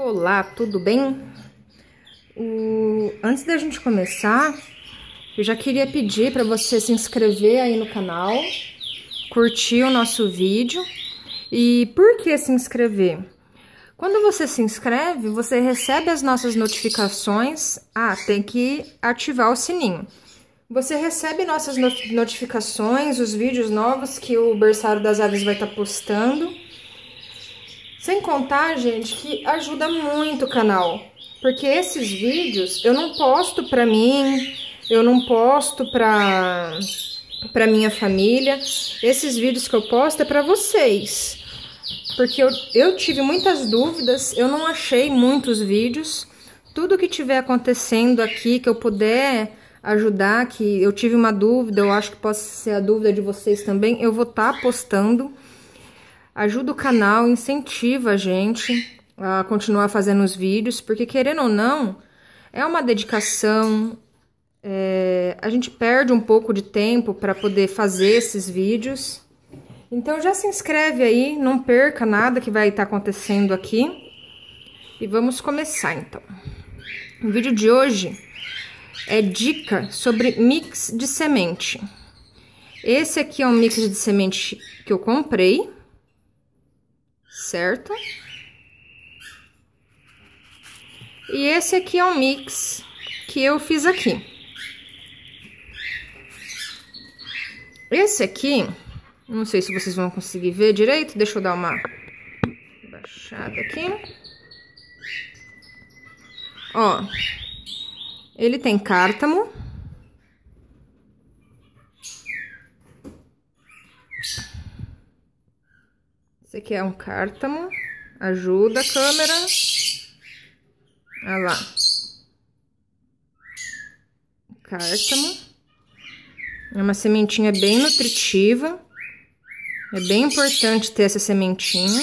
Olá, tudo bem? O... Antes da gente começar, eu já queria pedir para você se inscrever aí no canal, curtir o nosso vídeo. E por que se inscrever? Quando você se inscreve, você recebe as nossas notificações. Ah, tem que ativar o sininho. Você recebe nossas notificações, os vídeos novos que o Berçário das Aves vai estar tá postando sem contar, gente, que ajuda muito o canal. Porque esses vídeos eu não posto pra mim, eu não posto pra, pra minha família. Esses vídeos que eu posto é pra vocês. Porque eu, eu tive muitas dúvidas, eu não achei muitos vídeos. Tudo que tiver acontecendo aqui, que eu puder ajudar, que eu tive uma dúvida, eu acho que possa ser a dúvida de vocês também, eu vou estar tá postando ajuda o canal, incentiva a gente a continuar fazendo os vídeos, porque querendo ou não, é uma dedicação. É, a gente perde um pouco de tempo para poder fazer esses vídeos. Então já se inscreve aí, não perca nada que vai estar tá acontecendo aqui. E vamos começar então. O vídeo de hoje é dica sobre mix de semente. Esse aqui é um mix de semente que eu comprei certo? E esse aqui é um mix que eu fiz aqui. Esse aqui, não sei se vocês vão conseguir ver direito, deixa eu dar uma baixada aqui. Ó, ele tem cártamo. Esse aqui é um cártamo. Ajuda a câmera. Olha lá. Cártamo. É uma sementinha bem nutritiva. É bem importante ter essa sementinha.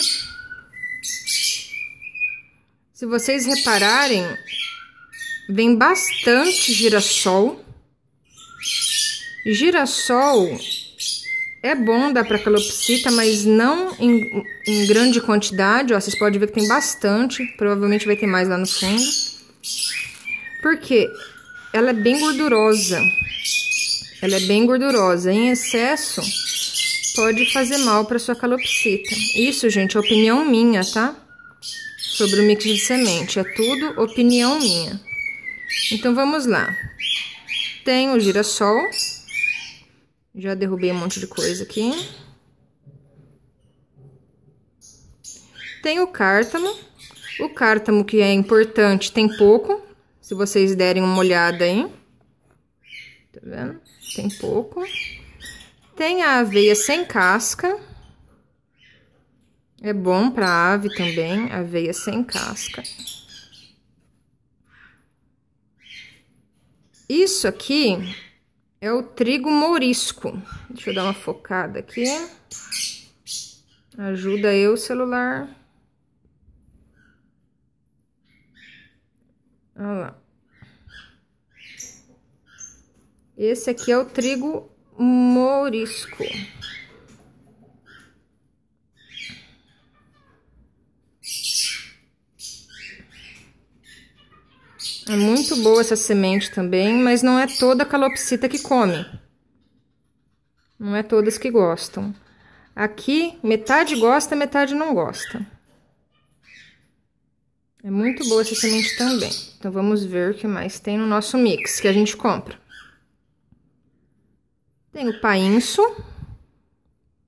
Se vocês repararem, vem bastante girassol. Girassol é bom dar para calopsita, mas não em, em, grande quantidade. Ó, vocês podem ver que tem bastante. Provavelmente vai ter mais lá no fundo. Porque ela é bem gordurosa. Ela é bem gordurosa. Em excesso, pode fazer mal para sua calopsita. Isso, gente, é opinião minha, tá? Sobre o mix de semente. É tudo opinião minha. Então, vamos lá. Tem o girassol já derrubei um monte de coisa aqui. Tem o cártamo. O cártamo que é importante tem pouco. Se vocês derem uma olhada aí. Tá vendo? Tem pouco. Tem a aveia sem casca. É bom para ave também, aveia sem casca. Isso aqui é o trigo morisco. Deixa eu dar uma focada aqui. Ajuda eu, celular. Olha lá. Esse aqui é o trigo morisco. É muito boa essa semente também, mas não é toda a calopsita que come. Não é todas que gostam. Aqui, metade gosta, metade não gosta. É muito boa essa semente também. Então, vamos ver o que mais tem no nosso mix que a gente compra. Tem o painço.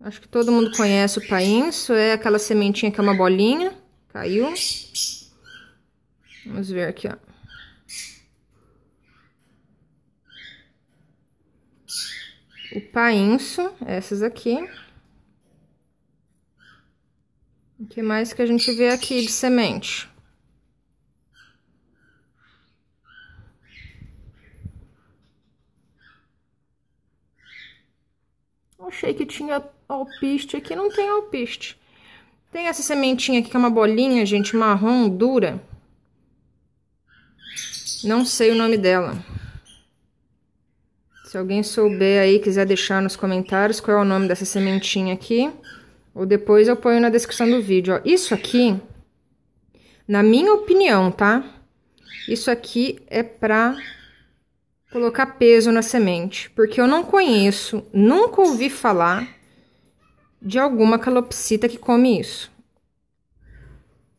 Acho que todo mundo conhece o painço. É aquela sementinha que é uma bolinha. Caiu. Vamos ver aqui, ó. o painço, essas aqui. O que mais que a gente vê aqui de semente? Achei que tinha alpiste aqui, não tem alpiste. Tem essa sementinha aqui que é uma bolinha, gente, marrom, dura. Não sei o nome dela. Se alguém souber aí, quiser deixar nos comentários qual é o nome dessa sementinha aqui. Ou depois eu ponho na descrição do vídeo, ó. Isso aqui, na minha opinião, tá? Isso aqui é pra colocar peso na semente. Porque eu não conheço, nunca ouvi falar de alguma calopsita que come isso.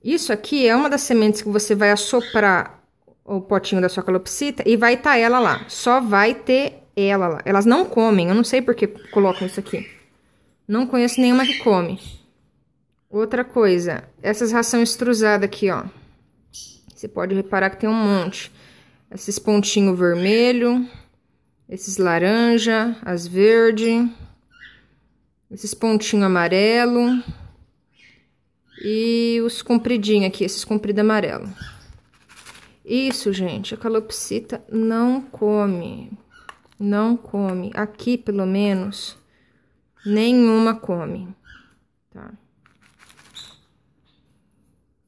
Isso aqui é uma das sementes que você vai assoprar o potinho da sua calopsita e vai estar tá ela lá. Só vai ter ela. Elas não comem. Eu não sei por que colocam isso aqui. Não conheço nenhuma que come. Outra coisa. Essas ração extrusada aqui, ó. Você pode reparar que tem um monte. Esses pontinhos vermelho. Esses laranja. As verde. Esses pontinhos amarelo. E os compridinhos aqui. Esses compridos amarelo. Isso, gente. A calopsita não come não come. Aqui, pelo menos, nenhuma come, tá?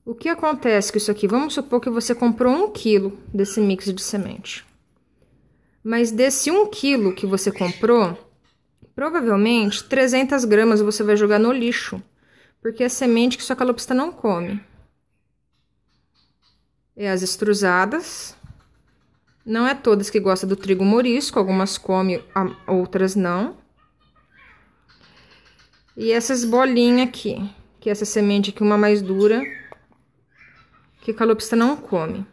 O que acontece com isso aqui? Vamos supor que você comprou um quilo desse mix de semente. Mas desse um quilo que você comprou, provavelmente 300 gramas você vai jogar no lixo, porque é semente que sua calopsita não come. É as extrusadas. Não é todas que gostam do trigo morisco, algumas comem, outras não. E essas bolinhas aqui, que é essa semente aqui, uma mais dura, que calopsita não come.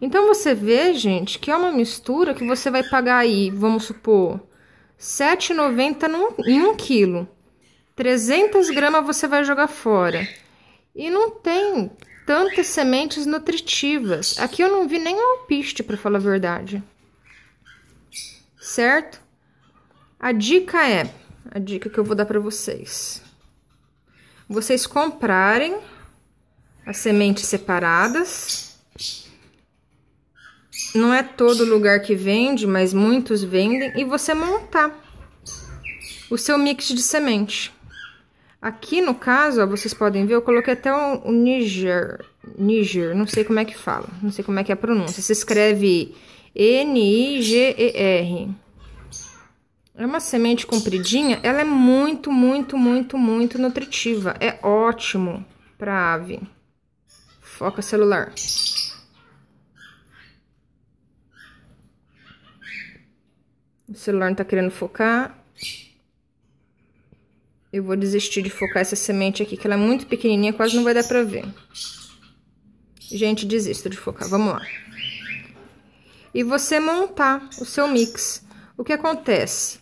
Então, você vê, gente, que é uma mistura que você vai pagar aí, vamos supor, 7,90 em um quilo. 300 gramas você vai jogar fora. E não tem tantas sementes nutritivas. Aqui eu não vi nenhum alpiste, para falar a verdade. Certo? A dica é, a dica que eu vou dar para vocês. Vocês comprarem as sementes separadas. Não é todo lugar que vende, mas muitos vendem. E você montar o seu mix de semente. Aqui no caso, ó, vocês podem ver, eu coloquei até o, Niger, Niger, não sei como é que fala, não sei como é que é a pronúncia. Se escreve N-I-G-E-R. É uma semente compridinha, ela é muito, muito, muito, muito nutritiva. É ótimo para ave. Foca celular. O celular não tá querendo focar. Eu vou desistir de focar essa semente aqui, que ela é muito pequenininha, quase não vai dar pra ver. Gente, desisto de focar, vamos lá. E você montar o seu mix. O que acontece?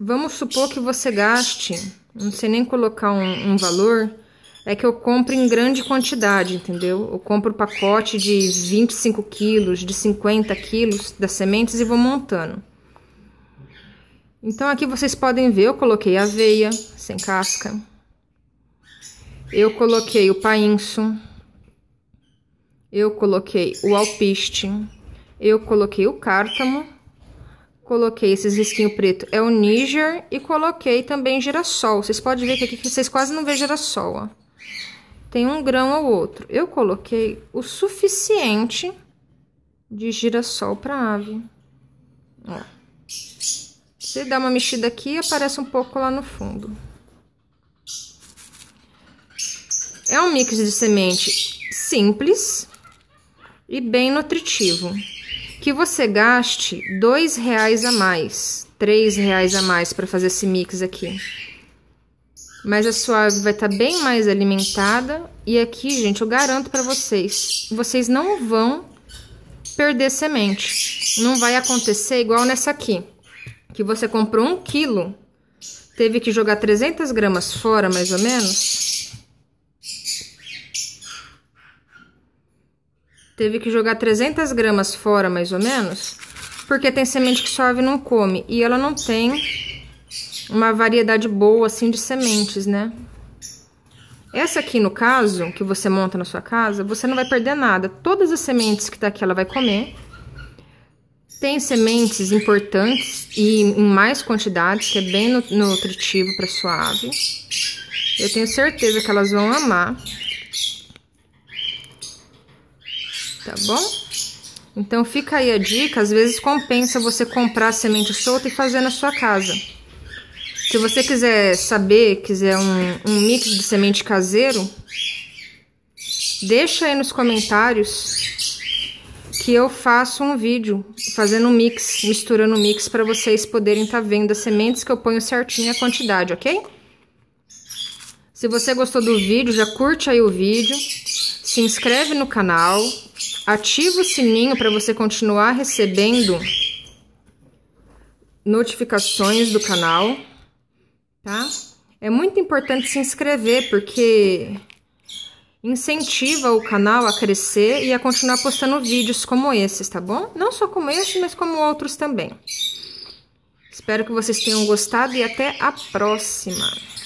Vamos supor que você gaste, não sei nem colocar um, um valor, é que eu compro em grande quantidade, entendeu? Eu compro pacote de 25 quilos, de 50 quilos das sementes e vou montando. Então aqui vocês podem ver, eu coloquei aveia sem casca. Eu coloquei o painço. Eu coloquei o alpiste. Eu coloquei o cártamo. Coloquei esses risquinhos preto, é o Níger. E coloquei também girassol. Vocês podem ver que aqui vocês quase não veem girassol, ó. Tem um grão ao outro. Eu coloquei o suficiente de girassol para ave. Ó. Você dá uma mexida aqui e aparece um pouco lá no fundo. É um mix de semente simples e bem nutritivo. Que você gaste dois reais a mais, três reais a mais para fazer esse mix aqui. Mas a sua ave vai estar tá bem mais alimentada. E aqui, gente, eu garanto para vocês, vocês não vão perder semente. Não vai acontecer igual nessa aqui que você comprou um quilo, teve que jogar 300 gramas fora, mais ou menos. Teve que jogar 300 gramas fora, mais ou menos, porque tem semente que sua ave não come. E ela não tem uma variedade boa, assim, de sementes, né? Essa aqui, no caso, que você monta na sua casa, você não vai perder nada. Todas as sementes que tá aqui, ela vai comer tem sementes importantes e em mais quantidades, que é bem nutritivo para sua ave. Eu tenho certeza que elas vão amar. Tá bom? Então fica aí a dica, às vezes compensa você comprar semente solta e fazer na sua casa. Se você quiser saber, quiser um, um mix de semente caseiro, deixa aí nos comentários que eu faço um vídeo fazendo um mix, misturando um mix para vocês poderem estar tá vendo as sementes que eu ponho certinho a quantidade, ok? Se você gostou do vídeo, já curte aí o vídeo, se inscreve no canal, ativa o sininho para você continuar recebendo notificações do canal, tá? É muito importante se inscrever porque incentiva o canal a crescer e a continuar postando vídeos como esses, tá bom? Não só como esse, mas como outros também. Espero que vocês tenham gostado e até a próxima!